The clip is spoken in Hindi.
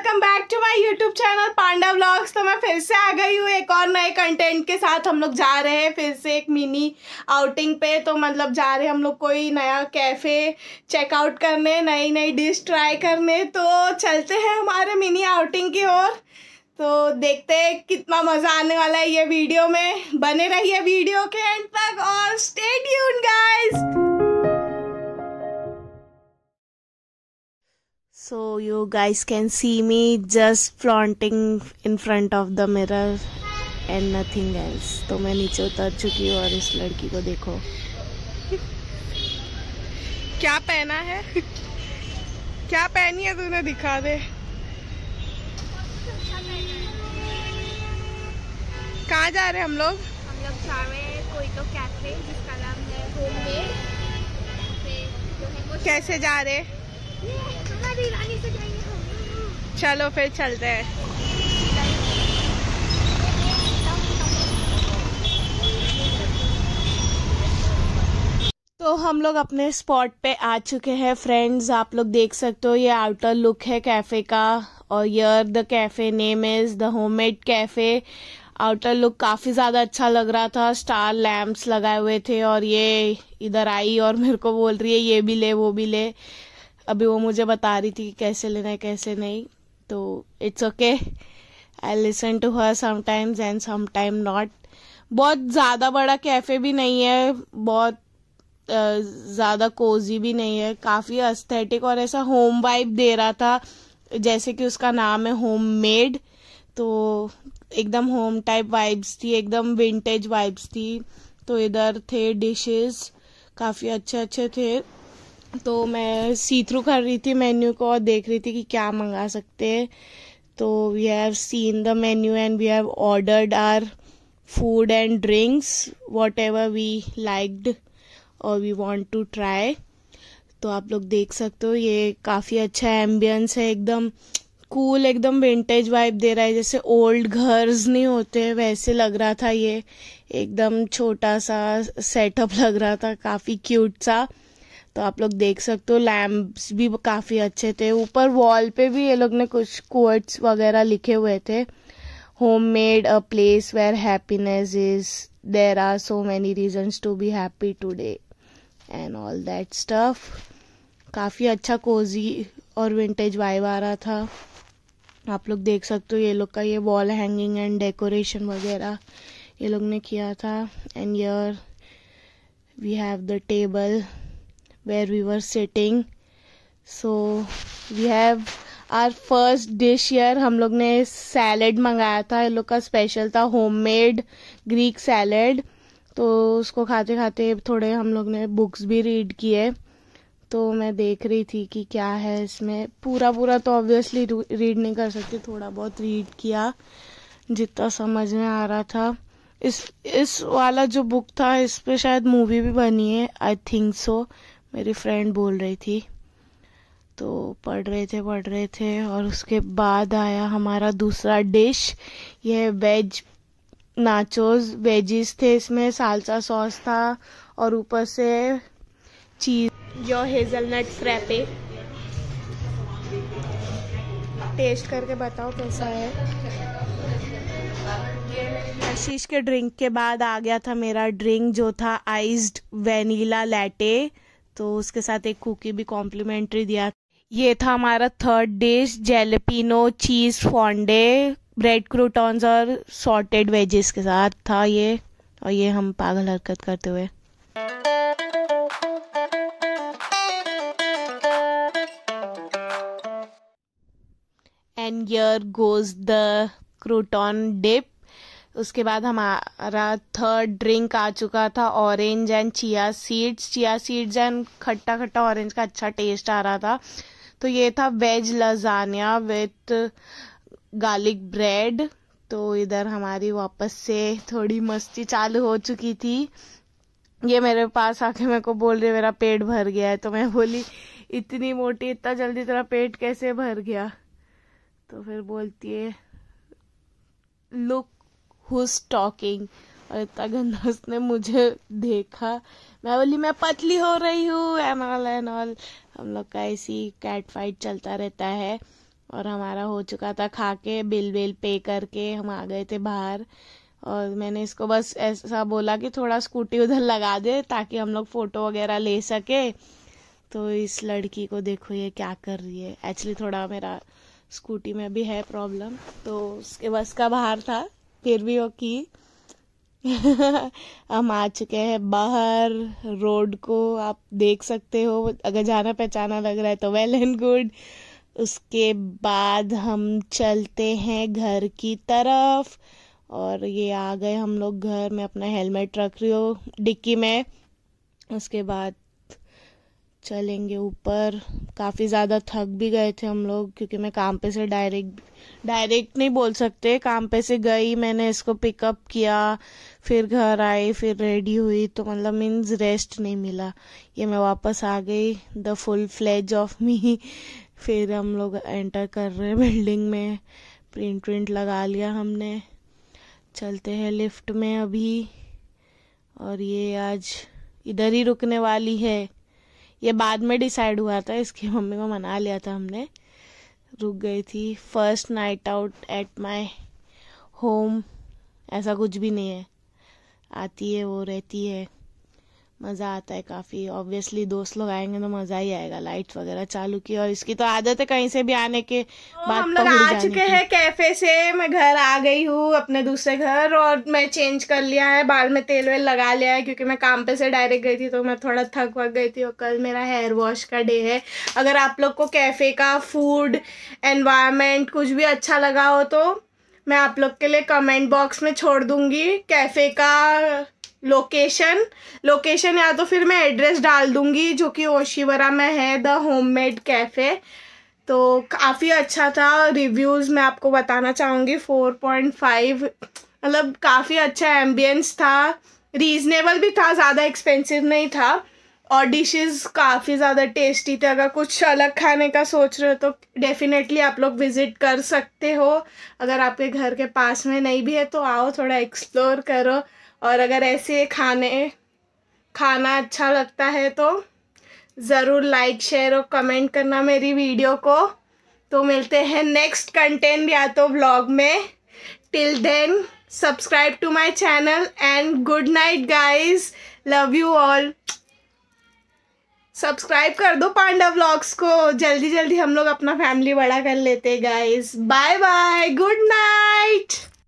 Welcome back to my YouTube channel Panda vlogs तो मैं फिर से आ गई हूँ एक और नए कंटेंट के साथ हम लोग जा रहे हैं फिर से एक मिनी आउटिंग पे तो मतलब जा रहे हैं हम लोग कोई नया कैफ़े चेकआउट करने नई नई डिश ट्राई करने तो चलते हैं हमारे मिनी आउटिंग की ओर तो देखते हैं कितना मज़ा आने वाला है ये वीडियो में बने रहिए वीडियो के एंड तक और स्टेट यून guys So you guys can see me just flaunting in front of the mirror and nothing else. तो मैं नीचे उतर चुकी हूँ और इस लड़की को देखो क्या पहना है क्या पहनी है तूने दिखा दे कहाँ जा रहे हम लोग हम लोग जा रहे हैं कोई तो कैफे जिसका नाम है होममेड कैसे जा रहे हमारी चलो फिर चलते हैं तो हम लोग अपने स्पॉट पे आ चुके हैं फ्रेंड्स आप लोग देख सकते हो ये आउटर लुक है कैफ़े का और yeah the cafe name is the homemade cafe outer look काफ़ी ज़्यादा अच्छा लग रहा था स्टार लैम्प्स लगाए हुए थे और ये इधर आई और मेरे को बोल रही है ये भी ले वो भी ले अभी वो मुझे बता रही थी कि कैसे लेना है कैसे नहीं तो it's okay I listen to her sometimes and sometime not बहुत ज़्यादा बड़ा कैफ़े भी नहीं है बहुत ज़्यादा कोजी भी नहीं है काफ़ी अस्थेटिक और ऐसा होम वाइब दे रहा था जैसे कि उसका नाम है होम मेड तो एकदम होम टाइप वाइब्स थी एकदम विंटेज वाइब्स थी तो इधर थे डिशेस काफ़ी अच्छे अच्छे थे तो मैं सी थ्रू कर रही थी मेन्यू को और देख रही थी कि क्या मंगा सकते हैं तो we have seen the menu and we have ordered our food and drinks whatever we liked और वी वॉन्ट टू ट्राई तो आप लोग देख सकते हो ये काफ़ी अच्छा एम्बियंस है एकदम कूल एकदम विंटेज वाइब दे रहा है जैसे ओल्ड घर्स नहीं होते वैसे लग रहा था ये एकदम छोटा सा सेटअप लग रहा था काफ़ी क्यूट सा तो आप लोग देख सकते हो लैम्प्स भी काफ़ी अच्छे थे ऊपर वॉल पे भी ये लोग ने कुछ कोर्ट्स वगैरह लिखे हुए थे homemade a place where happiness is there are so many reasons to be happy today and all that stuff काफ़ी अच्छा कोजी और विंटेज वाइव आ रहा था आप लोग देख सकते हो ये लोग का ये वॉल हैंगिंग एंड डेकोरेशन वगैरह ये लोग ने किया था and yeah we have the table where we were sitting. So we have our first dish here हम लोग ने सैलड मंगाया था इन लोग का स्पेशल था मेड ग्रीक सैलड तो उसको खाते खाते थोड़े हम लोग ने बुक्स भी रीड किए तो मैं देख रही थी कि क्या है इसमें पूरा पूरा तो ऑब्वियसली रीड नहीं कर सकती थोड़ा बहुत रीड किया जितना समझ में आ रहा था इस इस वाला जो बुक था इस पर शायद मूवी भी बनी है आई थिंक सो मेरी फ्रेंड बोल रही थी तो पढ़ रहे थे पढ़ रहे थे और उसके बाद आया हमारा दूसरा डिश यह वेज नाचोस वेजिस थे इसमें सालसा सॉस था और ऊपर से चीज़ जो हेजलनट फ्रैपे टेस्ट करके बताओ कैसा है आशीष के ड्रिंक के बाद आ गया था मेरा ड्रिंक जो था आइस्ड वेनीला लैटे तो उसके साथ एक कुकी भी कॉम्प्लीमेंट्री दिया ये था हमारा third dish jalapeno cheese fondue bread croutons और सॉल्टेड वेजेस के साथ था ये और ये हम पागल हरकत करते हुए and goes the crouton dip उसके बाद हमारा थर्ड ड्रिंक आ चुका था orange and chia seeds chia seeds and खट्टा खट्टा ऑरेंज का अच्छा टेस्ट आ रहा था तो ये था veg lasagna with garlic bread तो इधर हमारी वापस से थोड़ी मस्ती चालू हो चुकी थी ये मेरे पास आके मेरे को बोल रही मेरा पेट भर गया है तो मैं बोली इतनी मोटी इतना जल्दी तेरा पेट कैसे भर गया तो फिर बोलती है लुक हुज टॉकिंग और इतना गंदा उसने मुझे देखा मैं बोली मैं पतली हो रही हूँ एन ऑल एन ऑल हम लोग का ऐसी कैट फाइट चलता रहता है और हमारा हो चुका था खा के बिल बिल पे करके हम आ गए थे बाहर और मैंने इसको बस ऐसा बोला कि थोड़ा स्कूटी उधर लगा दे ताकि हम लोग फ़ोटो वगैरह ले सके तो इस लड़की को देखो ये क्या कर रही है एक्चुअली थोड़ा मेरा स्कूटी में भी है प्रॉब्लम तो उसके बस का बाहर था फिर भी ओकी हम आ चुके हैं बाहर रोड को आप देख सकते हो अगर जाना पहचाना लग रहा है तो वेल एंड गुड उसके बाद हम चलते हैं घर की तरफ और ये आ गए हम लोग घर में अपना हेलमेट रख रही हो डिक्की में उसके बाद चलेंगे ऊपर काफ़ी ज़्यादा थक भी गए थे हम लोग क्योंकि मैं काम पे से डायरेक्ट डायरेक्ट नहीं बोल सकते काम पे से गई मैंने इसको पिकअप किया फिर घर आई फिर रेडी हुई तो मतलब मीन्स रेस्ट नहीं मिला ये मैं वापस आ गई the full fledge of me फिर हम लोग एंटर कर रहे हैं बिल्डिंग में प्रिंट प्रिंट लगा लिया हमने चलते हैं लिफ्ट में अभी और ये आज इधर ही रुकने वाली है ये बाद में डिसाइड हुआ था इसकी मम्मी को मना लिया था हमने रुक गई थी first night out at my home ऐसा कुछ भी नहीं है आती है वो रहती है मज़ा आता है काफ़ी ऑब्वियसली दोस्त लोग आएंगे तो मज़ा ही आएगा लाइट वगैरह चालू की और इसकी तो आदत है कहीं से भी आने के तो बाद हम लोग आ चुके हैं कैफे से मैं घर आ गई हूँ अपने दूसरे घर और मैं चेंज कर लिया है बाल में तेल वेल लगा लिया है क्योंकि मैं काम पे से डायरेक्ट गई थी तो मैं थोड़ा थक वक गई थी और कल मेरा हेयर वॉश का डे है अगर आप लोग को कैफ़े का फूड एनवायरमेंट कुछ भी अच्छा लगा हो तो मैं आप लोग के लिए कमेंट बॉक्स में छोड़ दूँगी कैफ़े का लोकेशन लोकेशन या तो फिर मैं एड्रेस डाल दूंगी जो कि ओशीवरा में है द होममेड कैफ़े तो काफ़ी अच्छा था रिव्यूज़ मैं आपको बताना चाहूँगी फोर पॉइंट फाइव मतलब काफ़ी अच्छा एम्बियंस था रीज़नेबल भी था ज़्यादा एक्सपेंसिव नहीं था और डिशेस काफ़ी ज़्यादा टेस्टी थे अगर कुछ अलग खाने का सोच रहे हो तो डेफिनेटली आप लोग विज़िट कर सकते हो अगर आपके घर के पास में नहीं भी है तो आओ थोड़ा एक्सप्लोर करो और अगर ऐसे खाने खाना अच्छा लगता है तो ज़रूर लाइक शेयर और कमेंट करना मेरी वीडियो को तो मिलते हैं नेक्स्ट कंटेंट या तो व्लॉग में till then subscribe to my channel and good night guys love you all subscribe कर दो पांडा व्लॉग्स को जल्दी जल्दी हम लोग अपना फैमिली बड़ा कर लेते guys bye bye good night